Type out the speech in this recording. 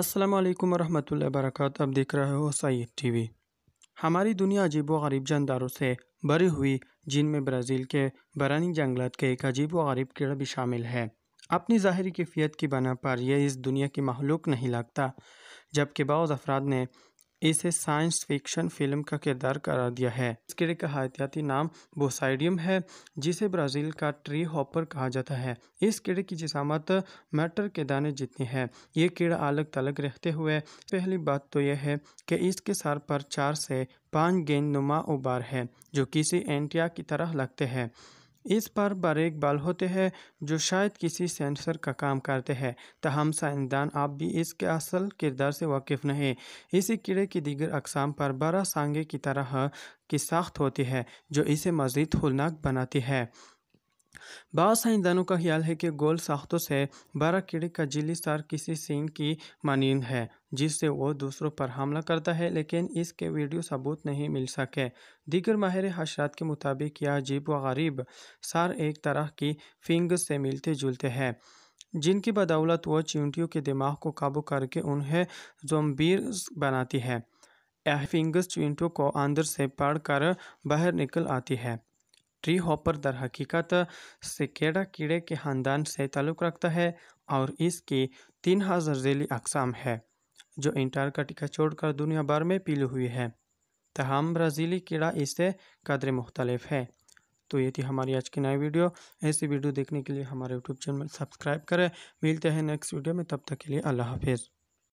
السلام علیکم ورحمۃ اللہ وبرکاتہ آپ دیکھ رہے ہو سید ٹی وی ہماری دنیا عجیب و غریب جانداروں سے بری ہوئی جن میں برازیل کے برانی جنگلات کے ایک عجیب و غریب کیڑا بھی شامل ہے اپنی ظاہری کیفیت کی بنا پر یہ اس دنیا کی مخلوق نہیں لگتا جبکہ بعض افراد نے اسے سائنس فکشن فلم کا کردار کرا دیا ہے اس کے کا حیاتیاتی نام بوسائیڈیم ہے جسے برازیل کا ٹری ہاپر کہا جاتا ہے اس کیڑے کی جسامت میٹر کے دانے جتنی ہے یہ کیڑا الگ تلگ رہتے ہوئے پہلی بات تو یہ ہے کہ اس کے سار پر چار سے پانچ گیند نما اوبار ہے جو کسی اینٹیا کی طرح لگتے ہیں اس پر باریک بال ہوتے ہیں جو شاید کسی سینسر کا کام کرتے ہیں تاہم سائنسدان آپ بھی اس کے اصل کردار سے واقف نہیں اسی کیڑے کی دیگر اقسام پر برا سانگے کی طرح کی ساخت ہوتی ہے جو اسے مزید ہولناک بناتی ہے بعض سائنسدانوں کا خیال ہے کہ گول ساختوں سے بارہ کیڑے کا جیلی سار کسی سین کی مانین ہے جس سے وہ دوسروں پر حملہ کرتا ہے لیکن اس کے ویڈیو ثبوت نہیں مل سکے دیگر ماہر حشرات کے مطابق یہ عجیب و غریب سار ایک طرح کی فنگ سے ملتے جلتے ہیں جن کی بدولت وہ چونٹیوں کے دماغ کو قابو کر کے انہیں زمبیر بناتی ہے یہ فنگس چونٹیوں کو اندر سے پڑھ کر باہر نکل آتی ہے ٹری ہاپر درحقیقت حقیقت سکیڑا کیڑے کے خاندان سے تعلق رکھتا ہے اور اس کی تین ہزار ذیلی اقسام ہے جو انٹارکٹیکا چھوڑ کر دنیا بھر میں پیلی ہوئی ہے تاہم برازیلی کیڑا اس سے قدر مختلف ہے تو یہ تھی ہماری آج کی نئی ویڈیو ایسی ویڈیو دیکھنے کے لیے ہمارے یوٹیوب چینل سبسکرائب کریں ملتے ہیں نیکسٹ ویڈیو میں تب تک کے لیے اللہ حافظ